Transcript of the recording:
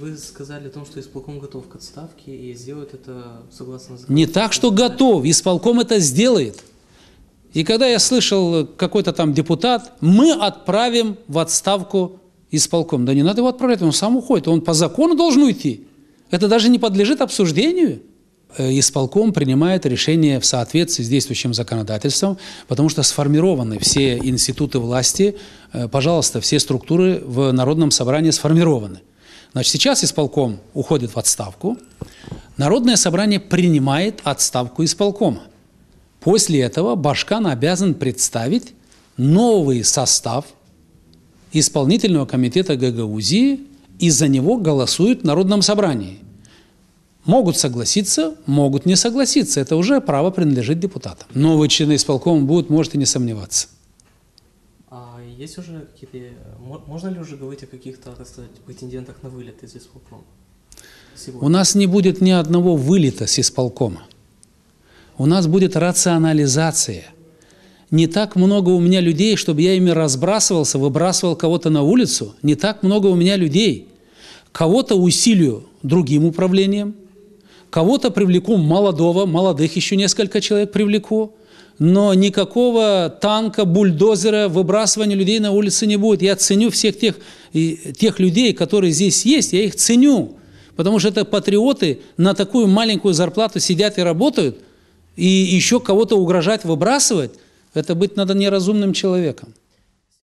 Вы сказали о том, что исполком готов к отставке и сделает это согласно закону. Не так, что готов, исполком это сделает. И когда я слышал какой-то там депутат, мы отправим в отставку исполком. Да не надо его отправлять, он сам уходит, он по закону должен уйти. Это даже не подлежит обсуждению. Э, исполком принимает решение в соответствии с действующим законодательством, потому что сформированы все институты власти, э, пожалуйста, все структуры в Народном собрании сформированы. Значит, сейчас исполком уходит в отставку. Народное собрание принимает отставку исполкома. После этого Башкан обязан представить новый состав исполнительного комитета ГГУЗИ, и за него голосуют в Народном собрании. Могут согласиться, могут не согласиться. Это уже право принадлежит депутатам. Новые члены исполкома будут, можете не сомневаться есть уже какие-то... Э, можно ли уже говорить о каких-то, так претендентах на вылет из исполкома? Сегодня? У нас не будет ни одного вылета с исполкома. У нас будет рационализация. Не так много у меня людей, чтобы я ими разбрасывался, выбрасывал кого-то на улицу. Не так много у меня людей. Кого-то усилию другим управлением, кого-то привлеку молодого, молодых еще несколько человек привлеку, но никакого танка, бульдозера, выбрасывания людей на улице не будет. Я ценю всех тех, тех людей, которые здесь есть, я их ценю. Потому что это патриоты на такую маленькую зарплату сидят и работают, и еще кого-то угрожать, выбрасывать, это быть надо неразумным человеком.